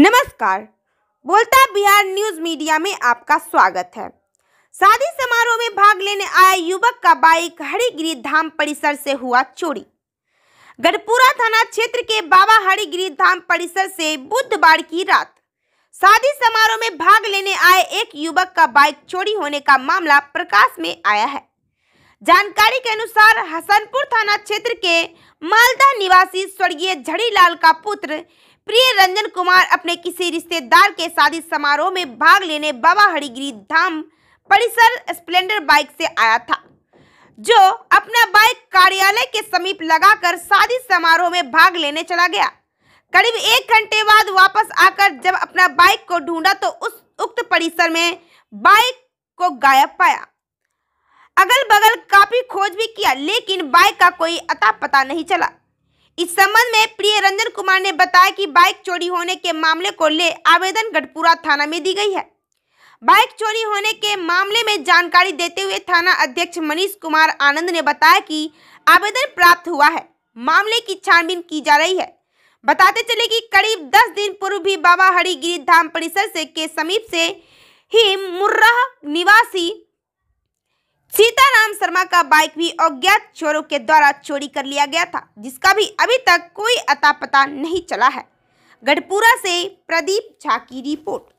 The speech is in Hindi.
नमस्कार बोलता बिहार न्यूज मीडिया में आपका स्वागत है शादी समारोह में भाग लेने आए युवक का बाइक हरिगिरी धाम परिसर से हुआ चोरी गढ़पुरा थाना क्षेत्र के बाबा हरिगिरी धाम परिसर से बुधवार की रात शादी समारोह में भाग लेने आए एक युवक का बाइक चोरी होने का मामला प्रकाश में आया है जानकारी के अनुसार हसनपुर थाना क्षेत्र के मालदा निवासी स्वर्गीय झड़ीलाल का पुत्र प्रिय रंजन कुमार अपने किसी रिश्तेदार के शादी समारोह में भाग लेने बाबा हरिगिरी धाम परिसर स्प्लेंडर बाइक से आया था जो अपना बाइक कार्यालय के समीप लगाकर शादी समारोह में भाग लेने चला गया करीब एक घंटे बाद वापस आकर जब अपना बाइक को ढूंढा तो उस उक्त परिसर में बाइक को गायब पाया अगल बगल काफी खोज भी किया लेकिन बाइक का कोई अता पता नहीं चला इस संबंध में प्रिय रंजन कुमार ने बताया कि बाइक चोरी होने के मामले को ले आवेदन गढ़पुरा थाना में दी गई है बाइक चोरी होने के मामले में जानकारी देते हुए थाना अध्यक्ष मनीष कुमार आनंद ने बताया कि आवेदन प्राप्त हुआ है मामले की छानबीन की जा रही है बताते चले कि करीब दस दिन पूर्व भी बाबा हरिगिरी धाम परिसर से के समीप से ही मुर्रह निवासी सीताराम शर्मा का बाइक भी अज्ञात चोरों के द्वारा चोरी कर लिया गया था जिसका भी अभी तक कोई अता पता नहीं चला है गढ़पुरा से प्रदीप झा की रिपोर्ट